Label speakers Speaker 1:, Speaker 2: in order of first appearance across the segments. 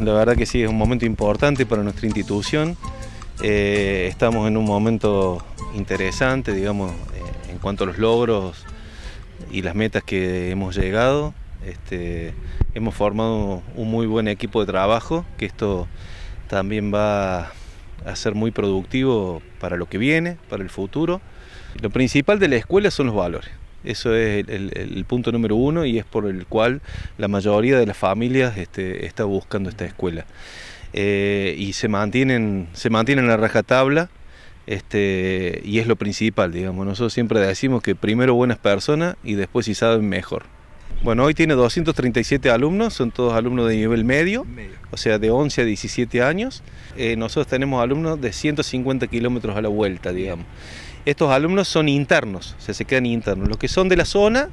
Speaker 1: La verdad que sí, es un momento importante para nuestra institución. Eh, estamos en un momento interesante, digamos, eh, en cuanto a los logros y las metas que hemos llegado. Este, hemos formado un muy buen equipo de trabajo, que esto también va a ser muy productivo para lo que viene, para el futuro. Lo principal de la escuela son los valores. Eso es el, punto número uno y es por el cual la mayoría de las familias este, está buscando esta escuela. Eh, y se mantienen, se mantienen la rajatabla este, y es lo principal, digamos. Nosotros siempre decimos que primero buenas personas y después si saben mejor. Bueno, hoy tiene 237 alumnos, son todos alumnos de nivel medio, o sea, de 11 a 17 años. Eh, nosotros tenemos alumnos de 150 kilómetros a la vuelta, digamos estos alumnos son internos, se quedan internos. Los que son de la zona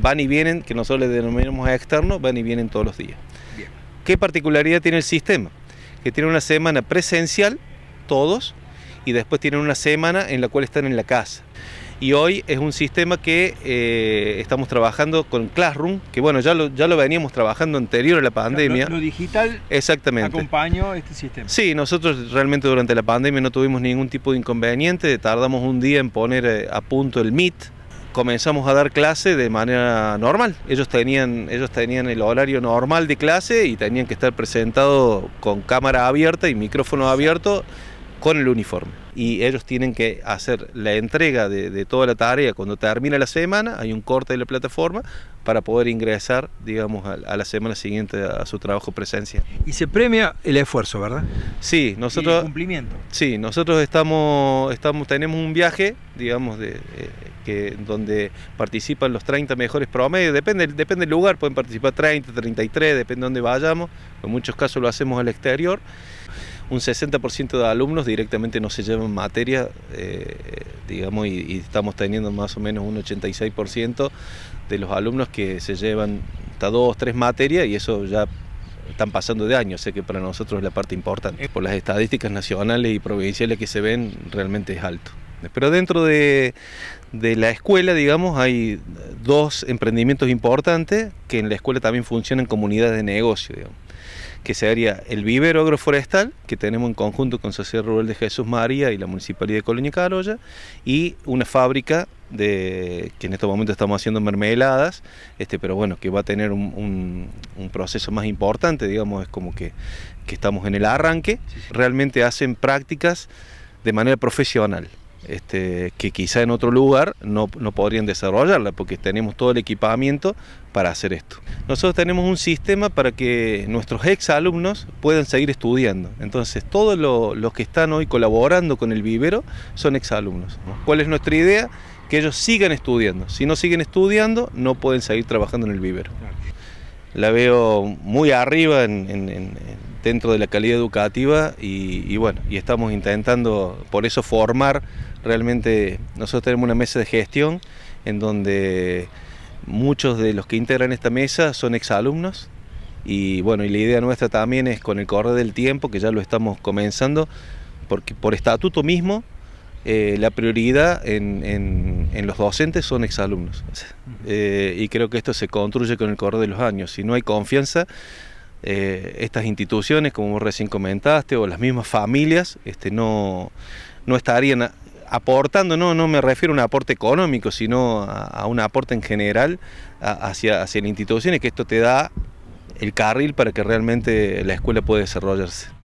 Speaker 1: van y vienen, que nosotros les denominamos externos, van y vienen todos los días. ¿Qué particularidad tiene el sistema? Que tiene una semana presencial, todos, y después tienen una semana en la cual están en la casa y hoy es un sistema que eh, estamos trabajando con Classroom, que bueno, ya lo, ya lo veníamos trabajando anterior a la pandemia. Lo, digital Exactamente. acompañó este sistema. Sí, nosotros realmente durante la pandemia no tuvimos ningún tipo de inconveniente, tardamos un día en poner eh, a punto el Meet, comenzamos a dar clase de manera normal. Ellos tenían, ellos tenían el horario normal de clase y tenían que estar presentados con cámara abierta y micrófono abierto con el uniforme. Y ellos tienen que hacer la entrega de, toda la tarea cuando termina la semana, hay un corte de la plataforma para poder ingresar, digamos, a, la semana siguiente a, su trabajo presencia. Y se premia el esfuerzo, ¿verdad? Sí, nosotros... cumplimiento. Sí, nosotros estamos, estamos, tenemos un viaje, digamos, de, eh, que, donde participan los 30 mejores promedios, depende, depende del lugar, pueden participar 30, 33, depende de dónde vayamos, en muchos casos lo hacemos al exterior un 60% de alumnos directamente no se llevan materia, eh, digamos, y, estamos teniendo más o menos un 86% de los alumnos que se llevan hasta dos, tres materias y eso ya están pasando de años, sé que para nosotros es la parte importante. Por las estadísticas nacionales y provinciales que se ven, realmente es alto. Pero dentro de, la escuela, digamos, hay dos emprendimientos importantes que en la escuela también funcionan comunidades de negocio, digamos que sería el vivero agroforestal, que tenemos en conjunto con Sociedad Rural de Jesús María y la Municipalidad de Colonia Carolla, y una fábrica de que en estos momentos estamos haciendo mermeladas, este, pero bueno, que va a tener un, proceso más importante, digamos, es como que, estamos en el arranque, realmente hacen prácticas de manera profesional. Este, que quizá en otro lugar no, podrían desarrollarla, porque tenemos todo el equipamiento para hacer esto. Nosotros tenemos un sistema para que nuestros exalumnos puedan seguir estudiando. Entonces, todos los que están hoy colaborando con el vivero son exalumnos. ¿Cuál es nuestra idea? Que ellos sigan estudiando. Si no siguen estudiando, no pueden seguir trabajando en el vivero. La veo muy arriba en dentro de la calidad educativa y, bueno, y estamos intentando por eso formar realmente, nosotros tenemos una mesa de gestión en donde muchos de los que integran esta mesa son exalumnos y bueno, y la idea nuestra también es con el correr del tiempo, que ya lo estamos comenzando, porque por estatuto mismo eh, la prioridad en, en, los docentes son exalumnos. Eh, y creo que esto se construye con el correr de los años. Si no hay confianza, eh, estas instituciones, como recién comentaste, o las mismas familias, este, no, no estarían aportando, no, no me refiero a un aporte económico, sino a, un aporte en general hacia, hacia las instituciones, que esto te da el carril para que realmente la escuela pueda desarrollarse.